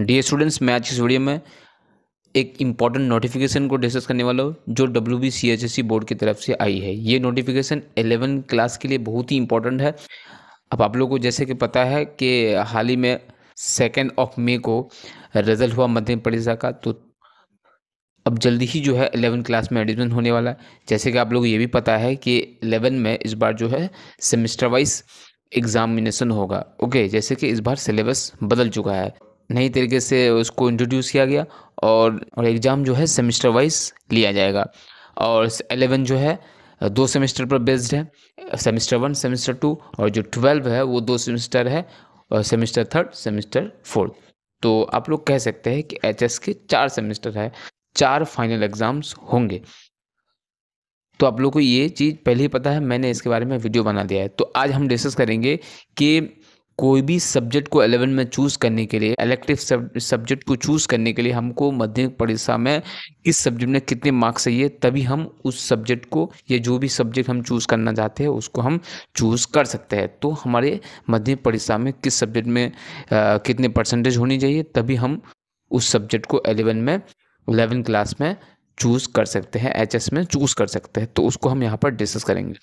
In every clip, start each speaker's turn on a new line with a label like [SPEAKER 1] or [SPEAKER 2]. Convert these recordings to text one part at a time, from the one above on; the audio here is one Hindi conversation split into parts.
[SPEAKER 1] डी स्टूडेंट्स मैं आज की इस वीडियो में एक इम्पॉर्टेंट नोटिफिकेशन को डिस्कस करने वाला हूँ जो W B C H S C board की तरफ से आई है ये नोटिफिकेशन एलेवन क्लास के लिए बहुत ही इंपॉर्टेंट है अब आप लोगों को जैसे कि पता है कि हाल ही में सेकेंड ऑफ मे को रिजल्ट हुआ मध्य प्रदेश का तो अब जल्दी ही जो है एलेवन क्लास में एडमिशन होने वाला है जैसे कि आप लोग ये भी पता है कि एलेवन में इस बार जो है सेमिस्टर वाइज एग्ज़ामिनेशन होगा ओके जैसे कि इस बार सिलेबस बदल चुका है नई तरीके से उसको इंट्रोड्यूस किया गया और एग्ज़ाम जो है सेमेस्टर वाइज लिया जाएगा और एलेवन जो है दो सेमेस्टर पर बेस्ड है सेमेस्टर वन सेमेस्टर टू और जो ट्वेल्व है वो दो सेमेस्टर है और सेमेस्टर थर्ड सेमेस्टर फोर्थ तो आप लोग कह सकते हैं कि एच के चार सेमेस्टर है चार फाइनल एग्ज़ाम्स होंगे तो आप लोग को ये चीज़ पहले ही पता है मैंने इसके बारे में वीडियो बना दिया है तो आज हम डिस्कस करेंगे कि कोई भी सब्जेक्ट को एलेवन में चूज़ करने के लिए इलेक्टिव सब्जेक्ट को चूज़ करने के लिए हमको माध्यमिक परीक्षा में किस सब्जेक्ट में कितने मार्क्स चाहिए तभी हम उस सब्जेक्ट को या जो भी सब्जेक्ट हम चूज़ करना चाहते हैं उसको हम चूज़ कर सकते हैं तो हमारे माध्यमिक परीक्षा में किस सब्जेक्ट में आ, कितने परसेंटेज होनी चाहिए तभी हम उस सब्जेक्ट को एलेवन में एलेवन क्लास में चूज़ कर सकते हैं एच में चूज़ कर सकते हैं तो उसको हम यहाँ पर डिस्कस करेंगे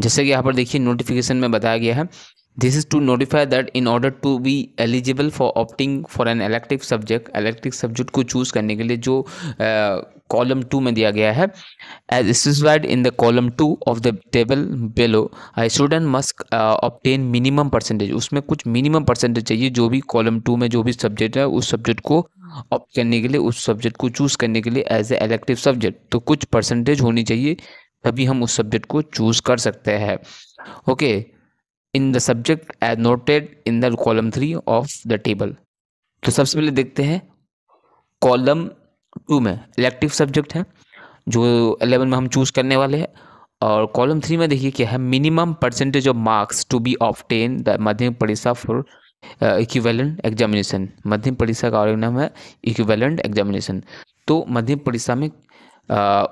[SPEAKER 1] जैसे कि यहाँ पर देखिए नोटिफिकेशन में बताया गया है this is to notify that in order to be eligible for opting for an elective subject electric subject को चूज़ करने के लिए जो कॉलम टू में दिया गया है as specified in the column two of the table below student must obtain minimum percentage उसमें कुछ मिनिमम परसेंटेज चाहिए जो भी कॉलम टू में जो भी सब्जेक्ट है उस सब्जेक्ट को ऑप्ट करने के लिए उस सब्जेक्ट को चूज़ करने के लिए एज ए इलेक्टिव सब्जेक्ट तो कुछ परसेंटेज होनी चाहिए तभी हम उस सब्जेक्ट को चूज़ कर सकते हैं okay in the subject as noted in the column three of the table तो सबसे पहले देखते हैं कॉलम टू में इलेक्टिव सब्जेक्ट है जो एलेवन में हम चूज़ करने वाले हैं और कॉलम थ्री में देखिए क्या है minimum percentage of marks to be obtain the Madhyamik Pariksha for equivalent examination मध्यम परीक्षा का और नाम है इक्विवेलेंट एग्जामिनेशन तो मध्यम परीक्षा में uh,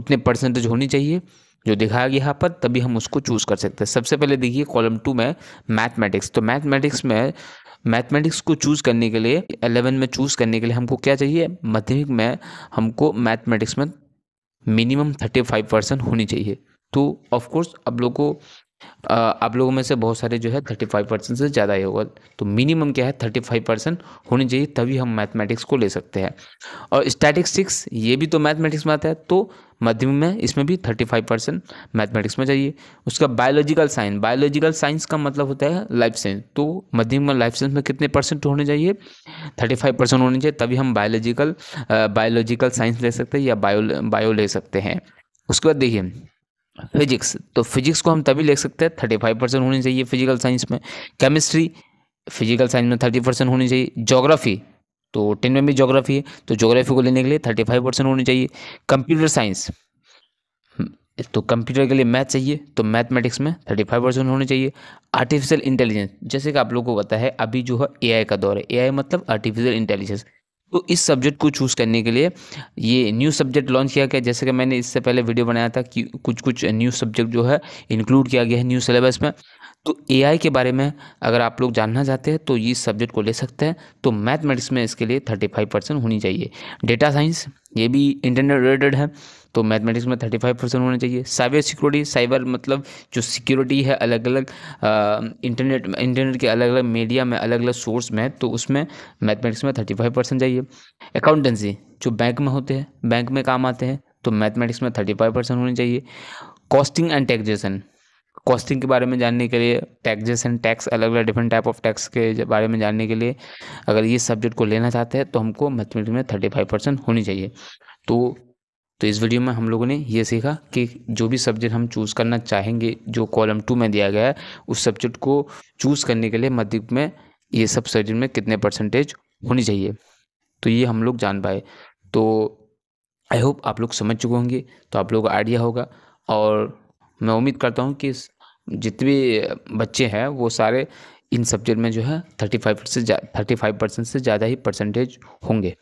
[SPEAKER 1] उतने परसेंटेज होनी चाहिए जो दिखाया गया यहाँ पर तभी हम उसको चूज़ कर सकते हैं सबसे पहले देखिए कॉलम टू में मैथमेटिक्स तो मैथमेटिक्स में मैथमेटिक्स को चूज़ करने के लिए एलेवन में चूज़ करने के लिए हमको क्या चाहिए मध्यमिक में हमको मैथमेटिक्स में मिनिमम थर्टी फाइव परसेंट होनी चाहिए तो ऑफकोर्स अब लोग को आप लोगों में से बहुत सारे जो है थर्टी फाइव परसेंट से ज़्यादा ही होगा तो मिनिमम क्या है थर्टी फाइव परसेंट होनी चाहिए तभी हम मैथमेटिक्स को ले सकते हैं और स्टैटिस्टिक्स ये भी तो मैथमेटिक्स में आता है तो मध्यम में इसमें भी थर्टी फाइव परसेंट मैथमेटिक्स में चाहिए उसका बायोलॉजिकल साइंस बायोलॉजिकल साइंस का मतलब होता है लाइफ साइंस तो मध्यम में लाइफ साइंस में कितने परसेंट होने चाहिए थर्टी फाइव परसेंट होने चाहिए तभी हम बायोलॉजिकल बायोलॉजिकल साइंस ले सकते हैं या बायो बायो ले सकते हैं उसके बाद देखिए फिजिक्स तो फिजिक्स को हम तभी लिख सकते हैं थर्टी फाइव परसेंट होनी चाहिए फिजिकल साइंस में केमिस्ट्री फिजिकल साइंस में थर्टी परसेंट होनी चाहिए जोग्राफी तो टेन में भी जोग्राफी है तो जोग्राफी को लेने के लिए थर्टी फाइव परसेंट होनी चाहिए कंप्यूटर हम्म, साइंस तो कंप्यूटर के लिए मैथ चाहिए तो मैथमेटिक्स में थर्टी फाइव परसेंट होनी चाहिए आर्टिफिशियल इंटेलिजेंस जैसे कि आप लोगों को पता है अभी जो है ए का दौर है ए मतलब आर्टिफिशियल इंटेलिजेंस तो इस सब्जेक्ट को चूज़ करने के लिए ये न्यू सब्जेक्ट लॉन्च किया गया जैसे कि मैंने इससे पहले वीडियो बनाया था कि कुछ कुछ न्यू सब्जेक्ट जो है इंक्लूड किया गया है न्यू सिलेबस में तो एआई के बारे में अगर आप लोग जानना चाहते हैं तो ये सब्जेक्ट को ले सकते हैं तो मैथमेटिक्स में इसके लिए थर्टी फाइव परसेंट होनी चाहिए डेटा साइंस ये भी इंटरनेट रिलेटेड है तो मैथमेटिक्स में थर्टी फाइव परसेंट होना चाहिए साइबर सिक्योरिटी साइबर मतलब जो सिक्योरिटी है अलग अलग इंटरनेट इंटरनेट के अलग अलग मीडिया में अलग अलग सोर्स में तो उसमें मैथमेटिक्स में थर्टी फाइव परसेंट चाहिए अकाउंटेंसी जो बैंक में होते हैं बैंक में काम आते हैं तो मैथमेटिक्स में थर्टी फाइव परसेंट होनी चाहिए कॉस्टिंग एंड टैक्सेशन कॉस्टिंग के बारे में जानने के लिए टैक्सेस एंड टैक्स अलग अलग डिफरेंट टाइप ऑफ टैक्स के बारे में जानने के लिए अगर ये सब्जेक्ट को लेना चाहते हैं तो हमको मैथमेटिक्स में थर्टी फाइव परसेंट होनी चाहिए तो तो इस वीडियो में हम लोगों ने ये सीखा कि जो भी सब्जेक्ट हम चूज़ करना चाहेंगे जो कॉलम टू में दिया गया है उस सब्जेक्ट को चूज़ करने के लिए मध्य में ये सब सब्जेक्ट में कितने परसेंटेज होनी चाहिए तो ये हम लोग जान पाए तो आई होप आप लोग समझ चुके होंगे तो आप लोग आइडिया होगा और मैं उम्मीद करता हूँ कि जितने भी बच्चे हैं वो सारे इन सब्जेक्ट में जो है थर्टी फाइव से थर्टी फाइव परसेंट से ज़्यादा ही परसेंटेज होंगे